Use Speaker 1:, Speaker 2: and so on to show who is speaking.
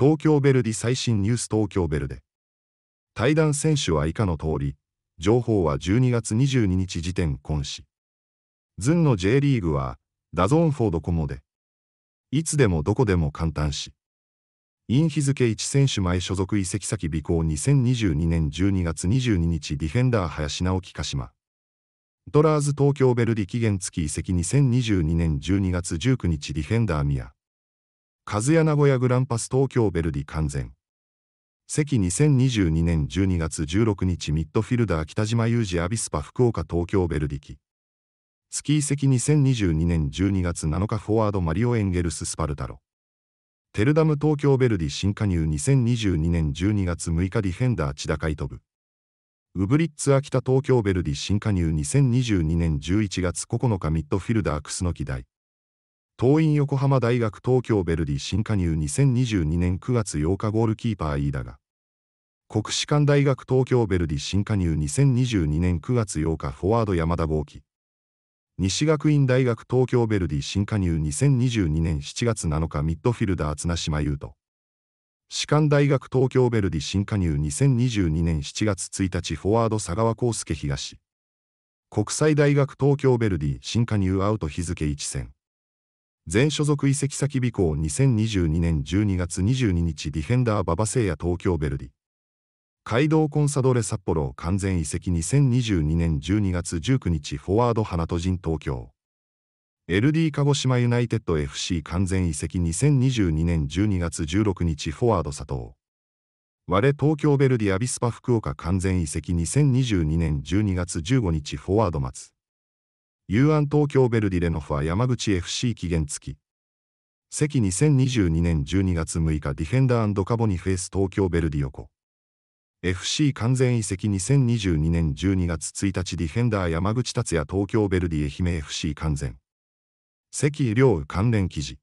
Speaker 1: 東京ベルディ最新ニュース東京ベルデ対談選手は以下の通り情報は12月22日時点今市ズンの J リーグはダゾーンフォードコモでいつでもどこでも簡単しイン日付1選手前所属移籍先尾行2022年12月22日ディフェンダー林直樹鹿島ドラーズ東京ベルディ期限付き移籍2022年12月19日ディフェンダー宮カズヤ名古屋グランパス東京ベルディ完全。関2022年12月16日ミッドフィルダー北島裕二アビスパ福岡東京ベルディキ。スキー席2022年12月7日フォワードマリオ・エンゲルス・スパルタロ。テルダム東京ベルディ新加入2022年12月6日ディフェンダー千田海飛ぶ。ウブリッツ秋田東京ベルディ新加入2022年11月9日ミッドフィルダー楠キ大。東院横浜大学東京ベルディ新加入2022年9月8日ゴールキーパー飯田が国士舘大学東京ベルディ新加入2022年9月8日フォワード山田豪輝西学院大学東京ベルディ新加入2022年7月7日ミッドフィルダー綱島優斗士官大学東京ベルディ新加入2022年7月1日フォワード佐川康介東国際大学東京ベルディ新加入アウト日付1戦全所属移籍先備考2022年12月22日ディフェンダー馬場聖也東京ベルディ。街道コンサドレ札幌完全移籍2022年12月19日フォワード花と人東京。LD 鹿児島ユナイテッド FC 完全移籍2022年12月16日フォワード佐藤。我東京ベルディアビスパ福岡完全移籍2022年12月15日フォワード松。雄安東京ベルディレノファ山口 FC 期限付き。関2022年12月6日ディフェンダーカボニフェイス東京ベルディ横。FC 完全移籍2022年12月1日ディフェンダー山口達也東京ベルディ愛媛 FC 完全。関両関連記事。